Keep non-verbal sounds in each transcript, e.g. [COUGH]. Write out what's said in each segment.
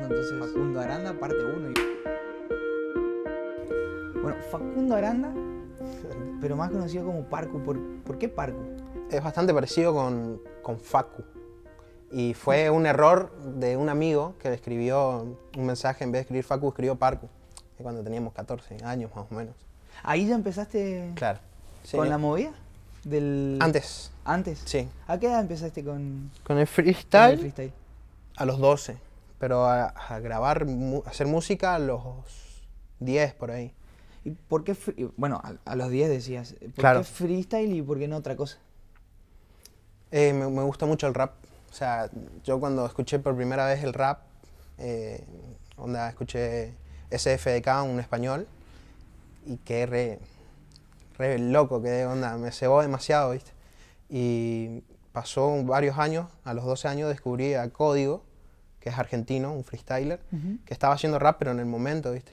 entonces Facundo Aranda, parte 1. Y... Bueno, Facundo Aranda, [LAUGHS] pero más conocido como Parku. ¿Por, qué Parku? Es bastante parecido con, con Facu. Y fue un error de un amigo que le escribió un mensaje, en vez de escribir Facu, escribió Es cuando teníamos 14 años más o menos. ¿Ahí ya empezaste claro. con la movida? Del... Antes. ¿Antes? Sí. ¿A qué edad empezaste con, ¿Con el freestyle? Con el freestyle. A los 12 pero a, grabar, hacer música a los 10 por ahí. ¿Y por qué, bueno, a, los 10 decías, ¿por qué freestyle y por qué no otra cosa? Eh, me, gusta mucho el rap. O sea, yo cuando escuché por primera vez el rap, eh, onda, escuché SFDK, un español, y quedé re, loco, quedé, onda, me cebó demasiado, ¿viste? Y pasó varios años, a los 12 años descubrí a Código, que es argentino, un freestyler, que estaba haciendo rap, pero en el momento, ¿viste?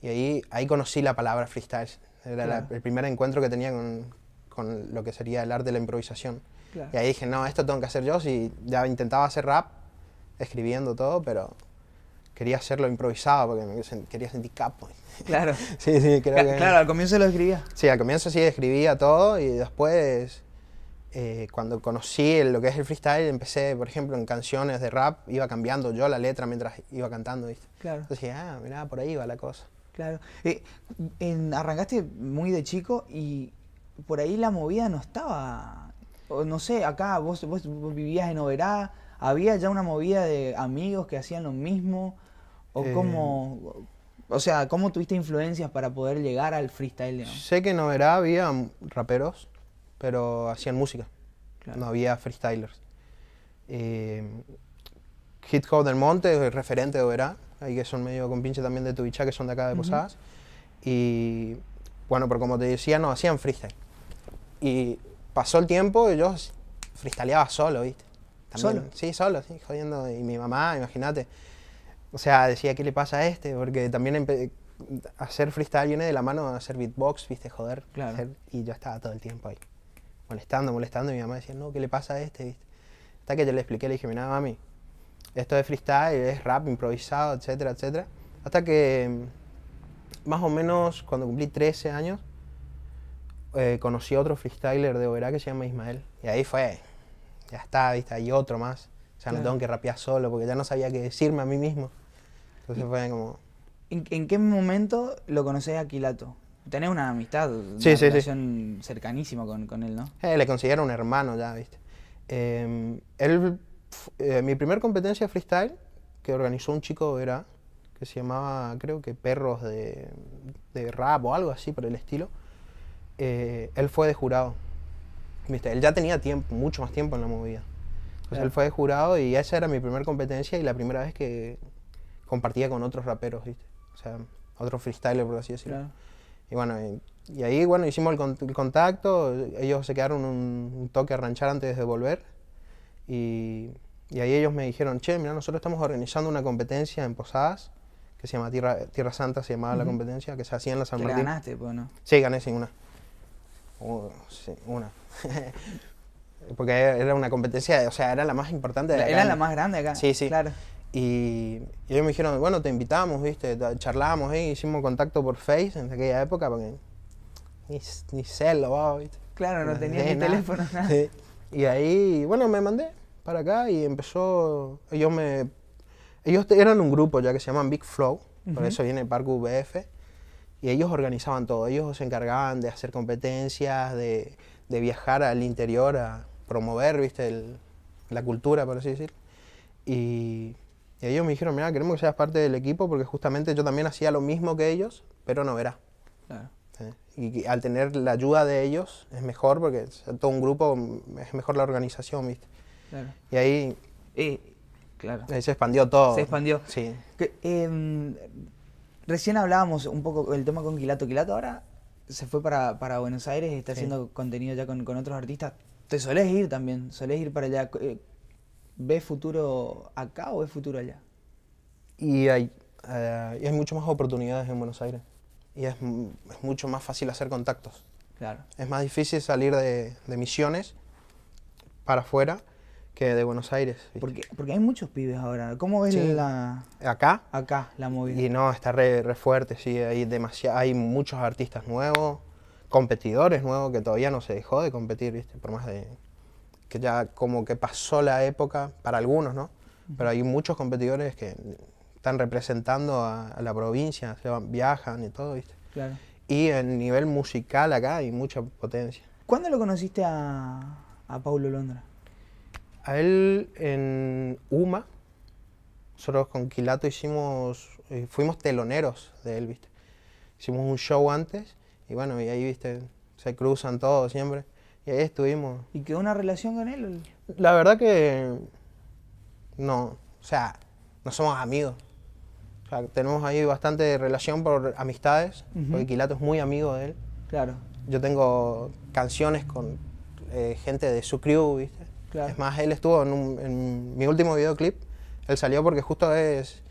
Y ahí, ahí conocí la palabra freestyle. Era el primer encuentro que tenía con, lo que sería el arte de la improvisación. Y ahí dije, no, esto tengo que hacer yo. Si ya intentaba hacer rap, escribiendo todo, pero quería hacerlo improvisado porque quería sentir capo. [LAUGHS] Claro. sí, sí, creo Claro, al comienzo lo escribía. Sí, al comienzo sí escribía todo y después eh, cuando conocí lo que es el freestyle, empecé, por ejemplo, en canciones de rap, iba cambiando yo la letra mientras iba cantando, ¿viste? Claro. Entonces ah, mirá, por ahí va la cosa. Claro. Eh, en, arrancaste muy de chico y por ahí la movida no estaba. no sé, acá vos, vivías en Oberá, había ya una movida de amigos que hacían lo mismo. ¿O eh. cómo.? O sea, ¿cómo tuviste influencias para poder llegar al freestyle? Sé que en Oberá había raperos pero hacían música. No había freestylers. Eh, Hit Hop del Monte, el referente de Oberá, ahí que son medio con pinche también de Tuichá, que son de acá de Posadas. Y bueno, pero como te decía, no hacían freestyle. Y pasó el tiempo, y yo freestyleaba solo, ¿viste? También, ¿Solo? Sí, solo, sí, jodiendo. Y mi mamá, imagínate. O sea, decía, ¿qué le pasa a este? Porque también hacer freestyle viene de la mano a hacer beatbox, ¿viste? Joder. y yo estaba todo el tiempo ahí molestando, molestando. Y mi mamá decía, no, ¿qué le pasa a este? ¿Viste? Hasta que yo le expliqué, le dije, mira, mami, esto es freestyle, es rap improvisado, etcétera, etcétera. Hasta que mm, más o menos cuando cumplí 13 años, eh, conocí a otro freestyler de Oberá que se llama Ismael. Y ahí fue, ya está, ¿viste? Hay otro más. O sea, no tengo que rapear solo porque ya no sabía qué decirme a mí mismo. Entonces fue como... ¿En, qué momento lo conoces a Quilato? tenés una amistad, una relación cercanísima con, él, ¿no? Eh, le considero un hermano ya, ¿viste? Em, él, eh, mi primer competencia freestyle que organizó un chico era que se llamaba, creo que Perros de, Rap o algo así por el estilo. Eh, él fue de jurado. ¿Viste? Él ya tenía tiempo, mucho más tiempo en la movida. Entonces él fue de jurado y esa era mi primera competencia y la primera vez que compartía con otros raperos, ¿viste? O sea, otros freestyler, por así decirlo. Y bueno, y, ahí bueno, hicimos el, contacto, ellos se quedaron un, toque a ranchar antes de volver. Y, ahí ellos me dijeron, che, mira, nosotros estamos organizando una competencia en Posadas que se llama Tierra, Tierra Santa, se llamaba la competencia, que se hacía en la San Martín. ganaste, pues, no? Sí, gané, sí, una. Oh, sí, una. [LAUGHS] Porque era una competencia, o sea, era la más importante de la Era la más grande acá. Sí, sí. Claro. Y, ellos me dijeron, bueno, te invitamos, ¿viste? Charlamos, ¿eh? hicimos contacto por Face en aquella época, porque ni, ni celo, ah, ¿viste? Claro, no, tenía ni teléfono, nada. [LAUGHS] Y ahí, bueno, me mandé para acá y empezó, ellos me, ellos eran un grupo ya que se llaman Big Flow, por eso viene el Parque VF, y ellos organizaban todo, ellos se encargaban de hacer competencias, de, de viajar al interior a promover, ¿viste? la cultura, por así decir. Y y ellos me dijeron, mira, queremos que seas parte del equipo porque justamente yo también hacía lo mismo que ellos, pero no era. Claro. Y, al tener la ayuda de ellos es mejor porque todo un grupo es mejor la organización, ¿viste? Claro. Y ahí... Eh, claro. Ahí se expandió todo. Se expandió. Sí. Em, recién hablábamos un poco el tema con Quilato. Quilato ahora se fue para, Buenos Aires y está haciendo contenido ya con, con otros artistas. Te solés ir también, solés ir para allá. Eh, ve futuro acá o ve futuro allá? Y hay, eh, hay mucho más oportunidades en Buenos Aires. Y es, mucho más fácil hacer contactos. Claro. Es más difícil salir de, de misiones para afuera que de Buenos Aires. Porque, porque, hay muchos pibes ahora. ¿Cómo ves la... Acá? Acá, la movida. Y no, está re, re fuerte, sí. Hay, demasiado, hay muchos artistas nuevos, competidores nuevos que todavía no se dejó de competir, ¿viste? Por más de que ya como que pasó la época para algunos, ¿no? Pero hay muchos competidores que están representando a, la provincia, viajan y todo, ¿viste? Claro. Y el nivel musical acá hay mucha potencia. ¿Cuándo lo conociste a, a Paulo Londra? A él en UMA, nosotros con Quilato hicimos, eh, fuimos teloneros de él, ¿viste? Hicimos un show antes y bueno, y ahí, ¿viste? Se cruzan todos siempre. Y ahí estuvimos. ¿Y quedó una relación con él? La verdad que no, o sea, no somos amigos. O sea, tenemos ahí bastante relación por amistades, porque Quilato es muy amigo de él. Claro. Yo tengo canciones con eh, gente de su crew, ¿viste? Claro. Es más, él estuvo en, mi último videoclip, él salió porque justo es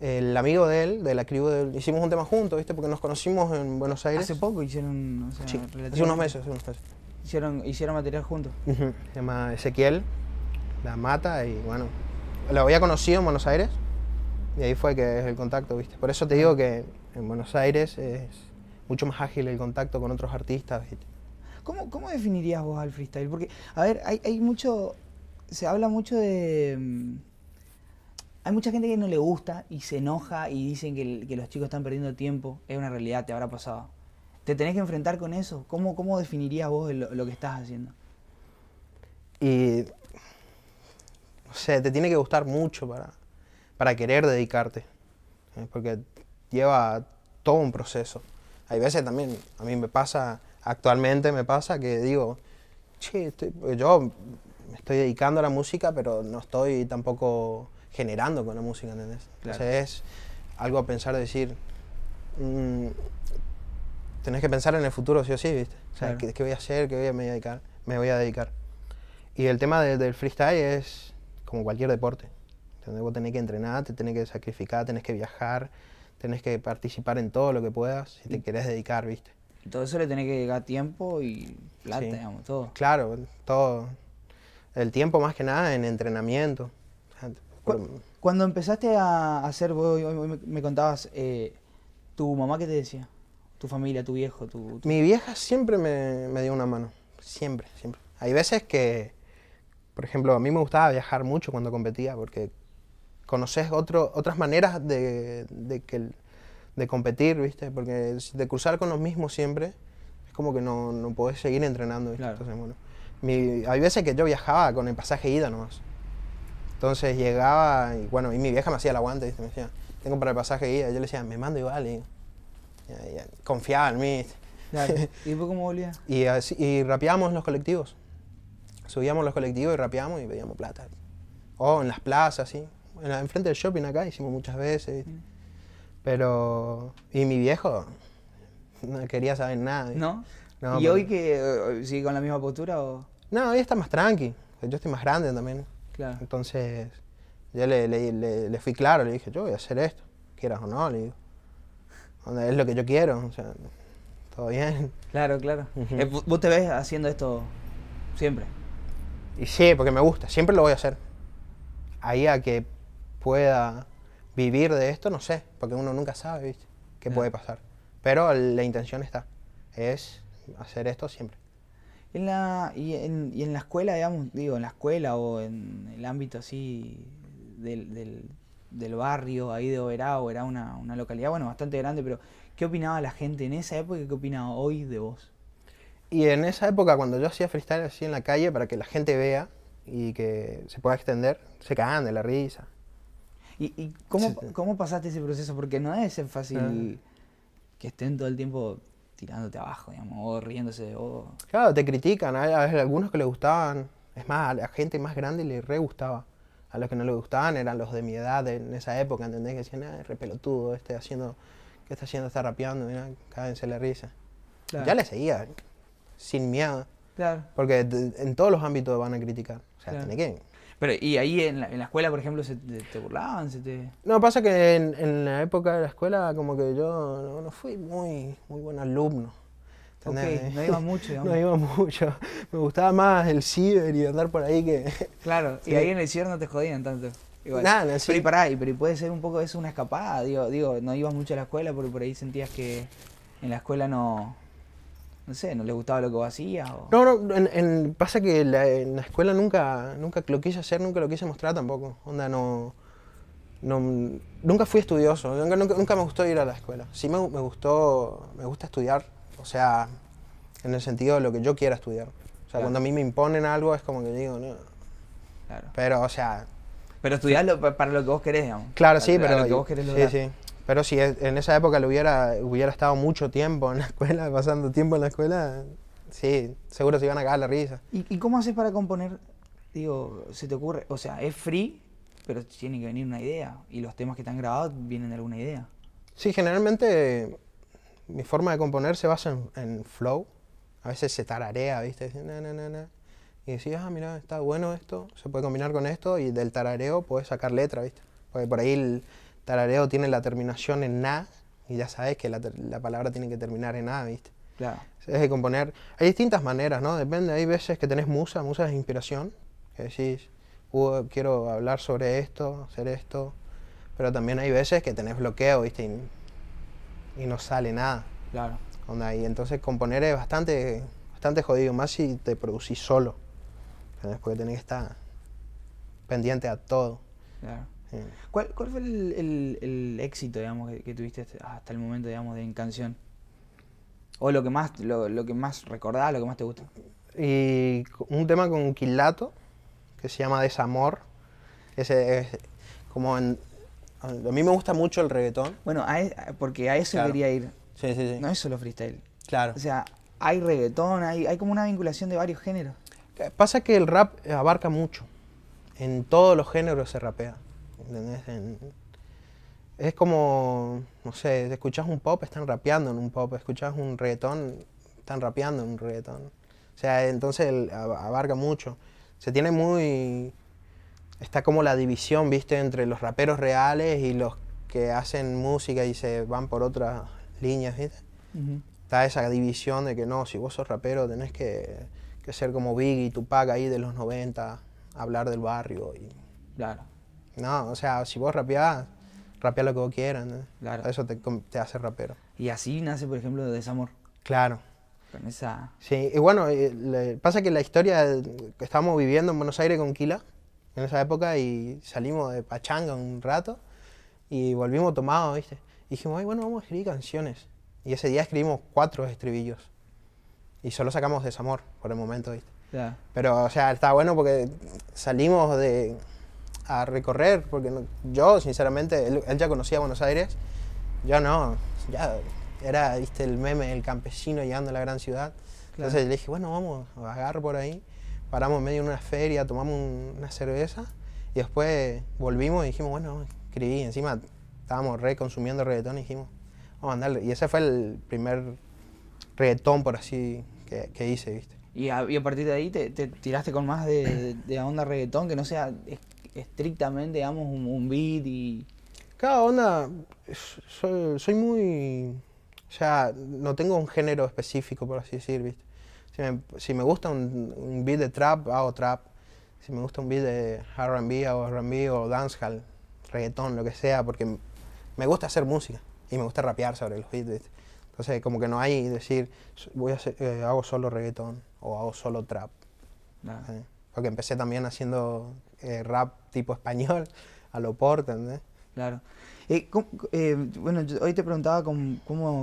el amigo de él, de la crew Hicimos un tema juntos, ¿viste? Porque nos conocimos en Buenos Aires. Hace poco hicieron, o hace unos meses, hace unos meses. Hicieron, hicieron material juntos. Se llama Ezequiel, la mata y bueno, lo había conocido en Buenos Aires y ahí fue que es el contacto, ¿viste? Por eso te digo que en Buenos Aires es mucho más ágil el contacto con otros artistas, ¿Cómo, definirías vos al freestyle? Porque, a ver, hay, hay mucho, se habla mucho de... Mm, hay mucha gente que no le gusta y se enoja y dicen que, que los chicos están perdiendo tiempo. Es una realidad, te habrá pasado te tenés que enfrentar con eso. ¿Cómo, cómo definirías vos lo, que estás haciendo? Y, O sea, te tiene que gustar mucho para, para querer dedicarte, ¿eh? porque lleva todo un proceso. Hay veces también, a mí me pasa, actualmente me pasa que digo, Sí, estoy, pues yo me estoy dedicando a la música, pero no estoy tampoco generando con la música, ¿entendés? Claro. sea, es algo a pensar, decir, mm, tenés que pensar en el futuro sí o sí, ¿viste? O sea, ¿qué, voy a hacer? ¿Qué voy a, me voy a dedicar? Me voy a dedicar. Y el tema del freestyle es como cualquier deporte. Entonces, vos tenés que entrenar, te tenés que sacrificar, tenés que viajar, tenés que participar en todo lo que puedas si te querés dedicar, ¿viste? Todo eso le tenés que llevar tiempo y plata, digamos, todo. Claro, todo. El tiempo más que nada en entrenamiento. cuando empezaste a hacer, vos, hoy me, contabas, eh, ¿tu mamá qué te decía? tu familia, tu viejo? Tu, Mi vieja siempre me, me, dio una mano, siempre, siempre. Hay veces que, por ejemplo, a mí me gustaba viajar mucho cuando competía porque conoces otro, otras maneras de, que, de competir, ¿viste? Porque de cruzar con los mismos siempre es como que no, no podés seguir entrenando, ¿viste? Entonces, bueno, hay veces que yo viajaba con el pasaje ida nomás. Entonces llegaba y bueno, y mi vieja me hacía el aguante, ¿viste? me decía, tengo para el pasaje ida. yo le decía, me mando igual confiar en mí. [LAUGHS] ¿Y después cómo y, así, rapeamos los colectivos. Subíamos los colectivos y rapeamos y pedíamos plata. O en las plazas, sí. Enfrente del shopping acá hicimos muchas veces. Mm. Pero. Y mi viejo no quería saber nada. ¿No? y hoy que eh, sigue con la misma postura o.? No, hoy está más tranqui. Yo estoy más grande también. Claro. Entonces, yo le, le fui claro, le dije, yo voy a hacer esto, quieras o no, le digo es lo que yo quiero, o sea, todo bien. Claro, claro. Eh, ¿Vos te ves haciendo esto siempre? Y sí, porque me gusta, siempre lo voy a hacer. Ahí a que pueda vivir de esto, no sé, porque uno nunca sabe, ¿viste? ¿Qué puede pasar? Pero la intención está, es hacer esto siempre. En la, y, en, y en la escuela, digamos, digo, en la escuela o en el ámbito así del del barrio ahí de Oberao, era una, una localidad, bueno, bastante grande, pero ¿qué opinaba la gente en esa época y qué opinaba hoy de vos? Y en esa época, cuando yo hacía freestyle así en la calle para que la gente vea y que se pueda extender, se cagaban de la risa. ¿Y, cómo, pasaste ese proceso? Porque no es fácil ah. que estén todo el tiempo tirándote abajo, digamos, o riéndose de vos. Claro, te critican, hay, algunos que le gustaban. Es más, a la gente más grande le re gustaba a los que no le gustaban eran los de mi edad en esa época, ¿entendés? Que decían, ah, repelotudo, este haciendo, ¿qué está haciendo? Está rapeando, mira, cádense la risa. Ya le seguía, sin miedo. Claro. Porque en todos los ámbitos van a criticar. O sea, tiene que... Pero, ¿y ahí en la, escuela, por ejemplo, se te, burlaban? Se te... No, pasa que en, la época de la escuela como que yo no, no fui muy, muy buen alumno no iba mucho, [LAUGHS] No iba mucho. Me gustaba más el ciber y andar por ahí que... [LAUGHS] Claro, y ahí en el ciber no te jodían tanto. Igual. Nada, no, Pero puede ser un poco eso una escapada, digo, no ibas mucho a la escuela porque por ahí sentías que en la escuela no... No sé, ¿no le gustaba lo que hacías? O... No, no, pasa que en la escuela nunca, nunca lo quise hacer, nunca lo quise mostrar tampoco. Onda, no... No, nunca fui estudioso, nunca, nunca, me gustó ir a la escuela. Sí me, me, gustó, me gusta estudiar, o sea, en el sentido de lo que yo quiera estudiar. O sea, cuando a mí me imponen algo es como que digo, no. Claro. Pero, o sea. Pero estudiarlo para lo que vos querés, digamos. Claro, sí, pero. Lo que vos querés Sí, sí. Pero si en esa época lo hubiera, hubiera estado mucho tiempo en la escuela, [LAUGHS] pasando tiempo en la escuela, sí, seguro se iban a cagar la risa. ¿Y, y cómo haces para componer? Digo, se te ocurre, o sea, es free, pero tiene que venir una idea. Y los temas que están grabados vienen de alguna idea. Sí, generalmente mi forma de componer se basa en, flow. A veces se tararea, ¿viste? y decís, ah, mira, está bueno esto, se puede combinar con esto, y del tarareo puedes sacar letra, ¿viste? Porque por ahí el tarareo tiene la terminación en na, y ya sabes que la, palabra tiene que terminar en na, ¿viste? Claro. Es de componer. Hay distintas maneras, ¿no? Depende, hay veces que tenés musa, musa es inspiración, que decís, uh, quiero hablar sobre esto, hacer esto, pero también hay veces que tenés bloqueo, ¿viste? y no sale nada. Claro. y entonces componer es bastante, bastante jodido, más si te producís solo. Porque tenés que estar pendiente a todo. Claro. ¿Cuál, ¿Cuál, fue el, éxito digamos, que, tuviste hasta el momento digamos, de en canción? ¿O lo que más, lo, lo, que más recordás, lo que más te gusta? Y un tema con Quilato, que se llama Desamor. Ese es como en, a mí me gusta mucho el reggaetón. Bueno, e, porque a eso quería ir. Sí, sí, sí. No es solo freestyle. Claro. O sea, hay reggaetón, hay, hay como una vinculación de varios géneros. Eh, pasa que el rap abarca mucho. En todos los géneros se rapea. ¿Entendés? es como, no sé, escuchas un pop, están rapeando en un pop, escuchas un reggaetón, están rapeando en un reggaetón. O sea, entonces abarca mucho. Se tiene muy está como la división, viste, entre los raperos reales y los que hacen música y se van por otras líneas, ¿viste? Está esa división de que no, si vos sos rapero tenés que, ser como Biggie, Tupac ahí de los 90, hablar del barrio y... Claro. No, o sea, si vos rapeás, rapeá lo que vos quieras, Claro. Eso te, hace rapero. Y así nace, por ejemplo, Desamor. Claro. Con esa... Sí, y bueno, eh, pasa que la historia que estamos viviendo en Buenos Aires con Kila, en esa época y salimos de pachanga un rato y volvimos tomados, ¿viste? Y dijimos, ay, bueno, vamos a escribir canciones. Y ese día escribimos cuatro estribillos. Y solo sacamos Desamor por el momento, ¿viste? Pero, o sea, estaba bueno porque salimos de, a recorrer, porque yo, sinceramente, él, ya conocía Buenos Aires, yo no, ya era, ¿viste? El meme el campesino llegando a la gran ciudad. Entonces le dije, bueno, vamos a agarrar por ahí paramos en medio de una feria, tomamos una cerveza y después volvimos y dijimos, bueno, escribí. Encima estábamos re consumiendo reggaetón y dijimos, vamos a mandarle. Y ese fue el primer reggaetón, por así, que, que hice, ¿viste? Y a, partir de ahí te, tiraste con más de, de, onda reggaetón, que no sea estrictamente, digamos, un, beat y... Cada onda, soy muy... O sea, no tengo un género específico, por así decir, ¿viste? Si me, gusta un, beat de trap, hago trap. Si me gusta un beat de RB, hago RB o dancehall, reggaetón, lo que sea, porque me gusta hacer música y me gusta rapear sobre los beats. Entonces, como que no hay decir, voy a hacer, eh, hago solo reggaetón o hago solo trap. Porque empecé también haciendo eh, rap tipo español, a lo porte, Claro. Eh, bueno, hoy te preguntaba cómo,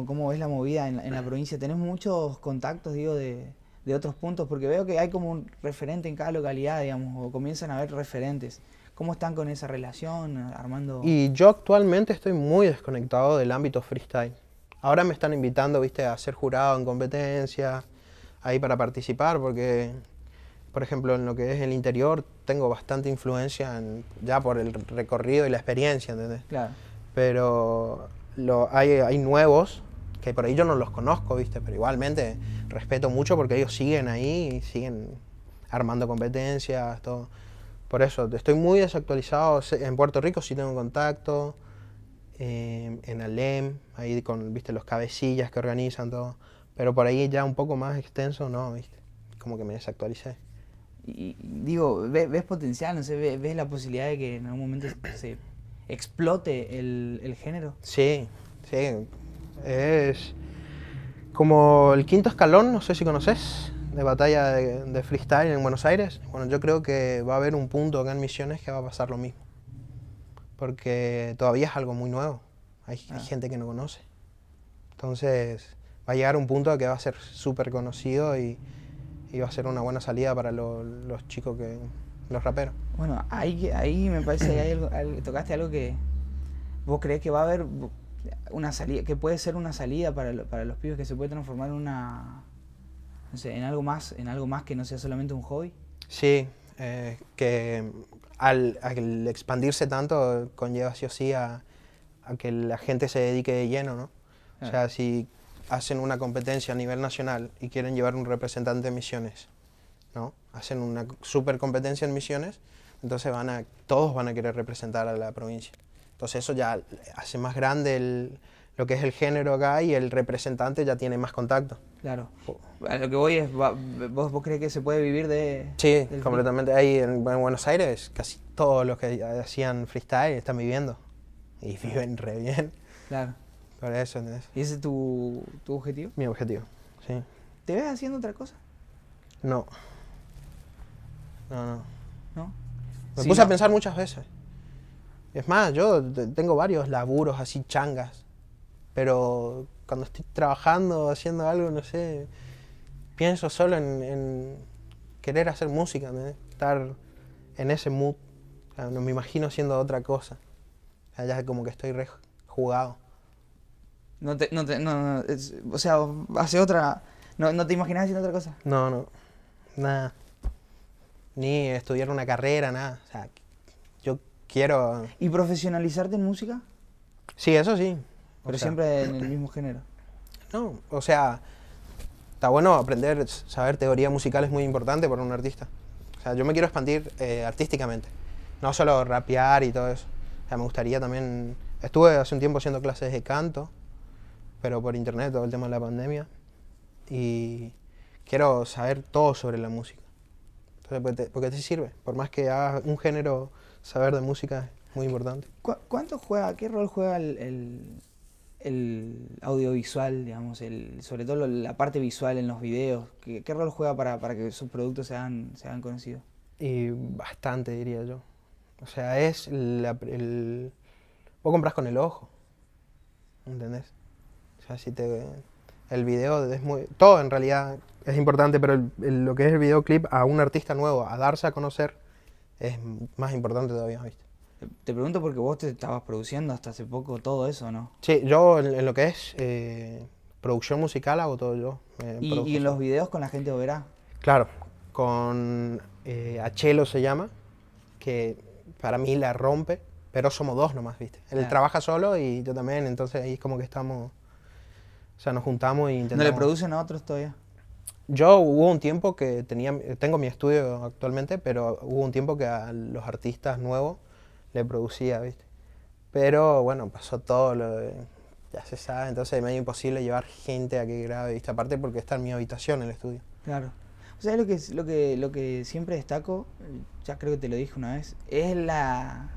cómo, es la movida en en la provincia. ¿Tenés muchos contactos, digo, de, de otros puntos, porque veo que hay como un referente en cada localidad, digamos, o comienzan a haber referentes. ¿Cómo están con esa relación, Armando? Y yo actualmente estoy muy desconectado del ámbito freestyle. Ahora me están invitando, viste, a ser jurado en competencia, ahí para participar, porque, por ejemplo, en lo que es el interior, tengo bastante influencia ya por el recorrido y la experiencia, ¿entendés? Claro. Pero lo, hay, hay nuevos que por ahí yo no los conozco, ¿viste? Pero igualmente respeto mucho porque ellos siguen ahí siguen armando competencias, todo. Por eso, estoy muy desactualizado. En Puerto Rico sí tengo contacto, em, en Alem, ahí con, ¿viste? Los cabecillas que organizan todo. Pero por ahí ya un poco más extenso, no, ¿viste? Como que me desactualicé. Y, digo, ¿ves, potencial? No sé, ¿ves, ¿ves, la posibilidad de que en algún momento se explote el, el género? Sí, sí, es como el quinto escalón, no sé si conoces, de batalla de, freestyle en Buenos Aires. Bueno, yo creo que va a haber un punto acá en Misiones que va a pasar lo mismo. Porque todavía es algo muy nuevo. Hay, ah. gente que no conoce. Entonces va a llegar un punto que va a ser súper conocido y, va a ser una buena salida para los chicos que... los raperos. Bueno, ahí, ahí me parece que tocaste algo que vos crees que va a haber una salida, que puede ser una salida para, los pibes que se puede transformar en una, en algo más, en algo más que no sea solamente un hobby. Sí, eh, que al, expandirse tanto conlleva sí o sí a, que la gente se dedique de lleno, ¿no? O sea, si hacen una competencia a nivel nacional y quieren llevar un representante de misiones, ¿no? Hacen una super competencia en misiones, entonces van a, todos van a querer representar a la provincia. Entonces eso ya hace más grande el, lo que es el género acá y el representante ya tiene más contacto. Claro. Oh. A lo que voy es, ¿vos, crees que se puede vivir de...? Sí, completamente. Ahí en, Buenos Aires casi todos los que hacían freestyle están viviendo. Y viven re bien. Claro. Por eso, ¿Y ese es tu, tu objetivo? Mi objetivo, sí. ¿Te ves haciendo otra cosa? No. No, no. ¿No? Me puse a pensar muchas veces. Es más, yo tengo varios laburos así changas, pero cuando estoy trabajando, haciendo algo, no sé, pienso solo en, querer hacer música, estar en ese mood. no me imagino haciendo otra cosa. allá sea, como que estoy rejugado No te, no no, o sea, hace otra, no, no te imaginas haciendo otra cosa. No, no, nada. Ni estudiar una carrera, nada. O sea, yo quiero... ¿Y profesionalizarte en música? Sí, eso sí. Pero siempre en el mismo género. No, o sea, está bueno aprender, saber teoría musical es muy importante para un artista. O sea, yo me quiero expandir eh, artísticamente, no solo rapear y todo eso. O sea, me gustaría también... Estuve hace un tiempo haciendo clases de canto, pero por internet, todo el tema de la pandemia. Y quiero saber todo sobre la música. Entonces, pues, porque qué te sirve. Por más que hagas un género saber de música es muy importante. ¿Cuánto juega, qué rol juega el, audiovisual, digamos, el, sobre todo la parte visual en los videos? ¿Qué, rol juega para, que sus productos sean, sean conocidos? Y bastante, diría yo. O sea, es el... Vos compras con el ojo, ¿entendés? O sea, si te... El video es muy... Todo en realidad es importante, pero lo que es el videoclip a un artista nuevo, a darse a conocer, es más importante todavía, ¿viste? Te pregunto porque vos te estabas produciendo hasta hace poco todo eso, ¿no? Sí, yo en, lo que es eh, producción musical hago todo yo. Eh, ¿Y, ¿Y, en los videos con la gente verá? Claro, con eh, Achelo se llama, que para mí la rompe, pero somos dos nomás, ¿viste? Él trabaja solo y yo también, entonces ahí es como que estamos, o sea, nos juntamos y intentamos... ¿No le producen a otros todavía? Yo hubo un tiempo que tenía, tengo mi estudio actualmente, pero hubo un tiempo que a los artistas nuevos le producía, ¿viste? Pero bueno, pasó todo, ya se sabe, entonces es medio imposible llevar gente a que grabe, ¿viste? Aparte porque está en mi habitación el estudio. Claro. O sea, lo que, lo que, lo que siempre destaco, ya creo que te lo dije una vez, es la,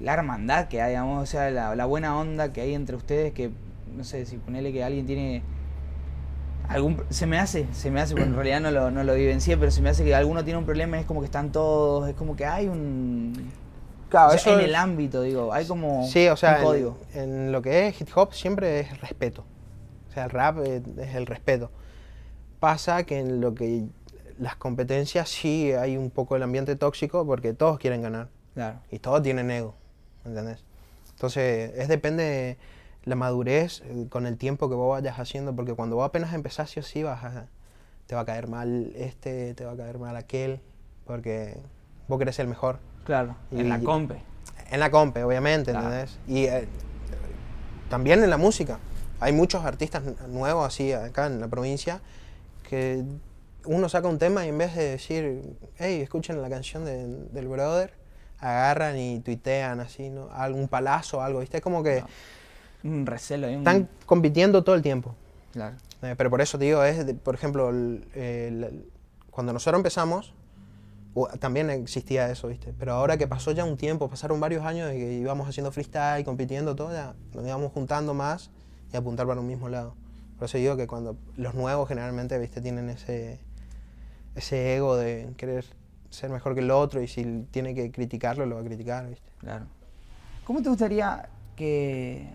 la hermandad que hay, digamos, o sea, la, buena onda que hay entre ustedes, que no sé, si ponele que alguien tiene algún, se me hace, se me hace, en realidad no lo, no lo pero se me hace que alguno tiene un problema es como que están todos, es como que hay un... en el ámbito, digo, hay como sí, o sea, código. En, lo que es hip hop siempre es respeto. O sea, el rap eh, es, el respeto. Pasa que en lo que las competencias sí hay un poco el ambiente tóxico porque todos quieren ganar. Claro. Y todos tienen ego, ¿entendés? Entonces, es depende la madurez eh, con el tiempo que vos vayas haciendo, porque cuando vos apenas empezás, sí vas te va a caer mal este, te va a caer mal aquel, porque vos querés el mejor. Claro, en la compe. En la compe, obviamente, ¿entendés? Y eh, también en la música. Hay muchos artistas nuevos así acá en la provincia que uno saca un tema y en vez de decir, hey, escuchen la canción del brother, agarran y tuitean así, ¿no? Algún palazo, algo, ¿viste? Es como que un recelo. Están compitiendo todo el tiempo. Claro. Eh, pero por eso te digo, es, por ejemplo, cuando nosotros empezamos, también existía eso, ¿viste? Pero ahora que pasó ya un tiempo, pasaron varios años y que íbamos haciendo freestyle, compitiendo, todo, ya nos íbamos juntando más y apuntar para un mismo lado. Por eso digo que cuando los nuevos generalmente, ¿viste? Tienen ese, ese ego de querer ser mejor que el otro y si tiene que criticarlo, lo va a criticar, ¿viste? Claro. ¿Cómo te gustaría que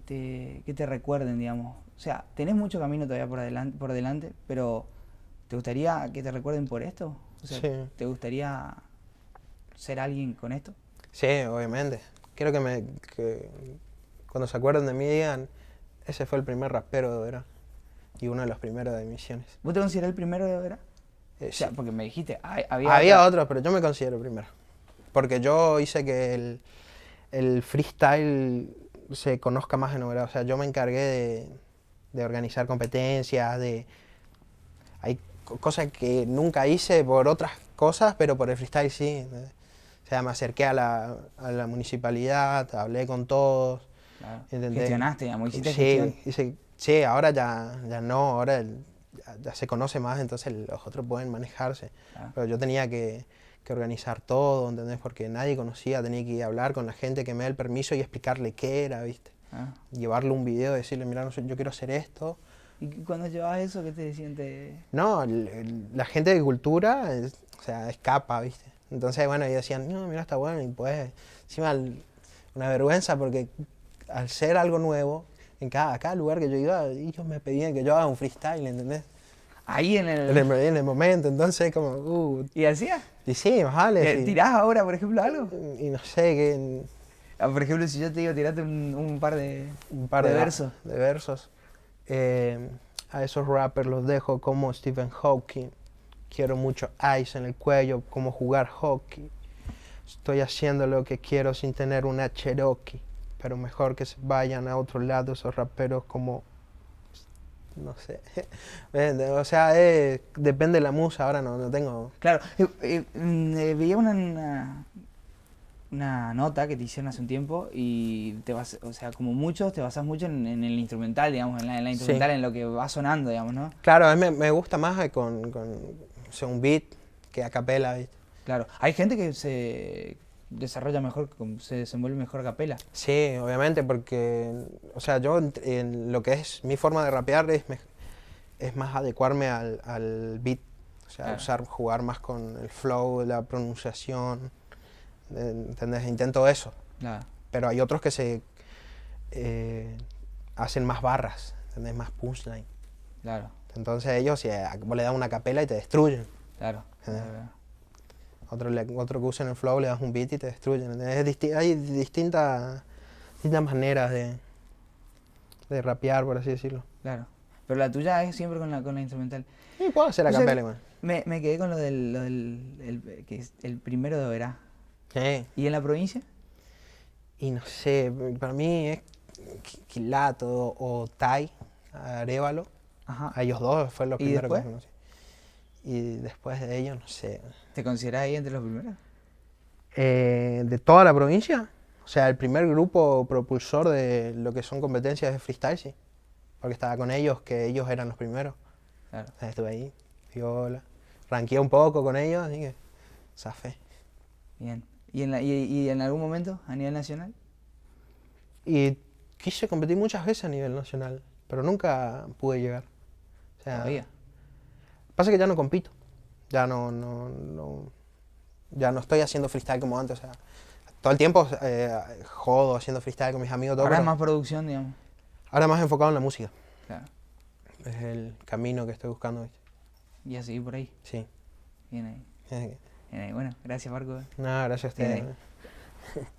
que te, recuerden, digamos? O sea, tenés mucho camino todavía por, adelante, por delante, pero ¿te gustaría que te recuerden por esto? O sea, ¿te gustaría ser alguien con esto? Sí, obviamente. Quiero que me cuando se acuerden de mí digan, ese fue el primer rapero de Vera y uno de los primeros de Misiones. ¿Vos te considerás el primero de Vera? Eh, porque me dijiste, había, otros, pero yo me considero el primero. Porque yo hice que el, el freestyle se conozca más en Noguera. O sea, yo me encargué de, organizar competencias, de... Hay cosas que nunca hice por otras cosas, pero por el freestyle sí. O sea, me acerqué a la, municipalidad, hablé con todos. Claro. Gestionaste, ya, muy sí, ahora ya, ya no, ahora ya, se conoce más, entonces los otros pueden manejarse. Pero yo tenía que que organizar todo, ¿entendés? Porque nadie conocía, tenía que ir a hablar con la gente que me da el permiso y explicarle qué era, ¿viste? Ah. Llevarle un video, decirle, mira, no, yo quiero hacer esto. ¿Y cuando llevas eso, qué te sientes? No, la gente de cultura, o sea, escapa, ¿viste? Entonces, bueno, ellos decían, no, mira, está bueno, y pues, encima, una vergüenza, porque al ser algo nuevo, en cada, cada lugar que yo iba, ellos me pedían que yo haga un freestyle, ¿entendés? Ahí en el... En el, momento, entonces como... Uh. ¿Y hacías? Y sí, vale. Eh, sí. ahora, por ejemplo, algo? Mm, y, no sé, ah, por ejemplo, si yo te digo, tirate un, par de... Un par de, versos. De versos. Eh, a esos rappers los dejo como Stephen Hawking. Quiero mucho ice en el cuello, como jugar hockey. Estoy haciendo lo que quiero sin tener una Cherokee. Pero mejor que se vayan a otro lado esos raperos como no sé. [LAUGHS] o sea, depende de la musa, ahora no, no tengo. Claro. Eh, eh, mm, eh veía una, una, nota que te hicieron hace un tiempo y te vas, o sea, como muchos, te basas mucho en, el instrumental, digamos, en la, instrumental, en lo que va sonando, digamos, ¿no? Claro, a mí me, gusta más eh, con, con un beat que a capela, Claro. Hay gente que se desarrolla mejor, se desenvuelve mejor capela. Sí, obviamente, porque, o sea, yo en, lo que es mi forma de rapear es, es más adecuarme al, al beat, o sea, usar, jugar más con el flow, la pronunciación, ¿entendés? Intento eso. Claro. Pero hay otros que se eh, hacen más barras, ¿entendés? Más punchline. Claro. Entonces ellos, si, eh, vos le dan una capela y te destruyen. claro otro, que usen el flow, le das un beat y te destruyen. hay distintas, distintas maneras de, de rapear, por así decirlo. Claro. Pero la tuya es siempre con la, con la instrumental. Sí, puedo hacer la Me, me, quedé con lo del, lo del el, que el primero de Oberá. Sí. ¿Y en la provincia? Y no sé, para mí es Quilato o Tai, Arevalo. Ajá. A ellos dos fue lo primero que conocí y después de ellos, no sé. ¿Te consideras ahí entre los primeros? Eh, de toda la provincia. O sea, el primer grupo propulsor de lo que son competencias de freestyle, sí. Porque estaba con ellos, que ellos eran los primeros. Claro. estuve ahí, viola. Ranqué un poco con ellos, así que zafé. Bien. ¿Y en, la, ¿Y en, algún momento a nivel nacional? Y quise competir muchas veces a nivel nacional, pero nunca pude llegar. O sea, Todavía. Pasa que ya no compito. Ya no, no, ya no estoy haciendo freestyle como antes. O sea, todo el tiempo eh, jodo haciendo freestyle con mis amigos. Todo, ahora más producción, digamos. Ahora más enfocado en la música. Claro. Es el camino que estoy buscando. Y así por ahí. Sí. Bien ahí. Bien ahí. Bueno, gracias Marco. No, gracias a ustedes.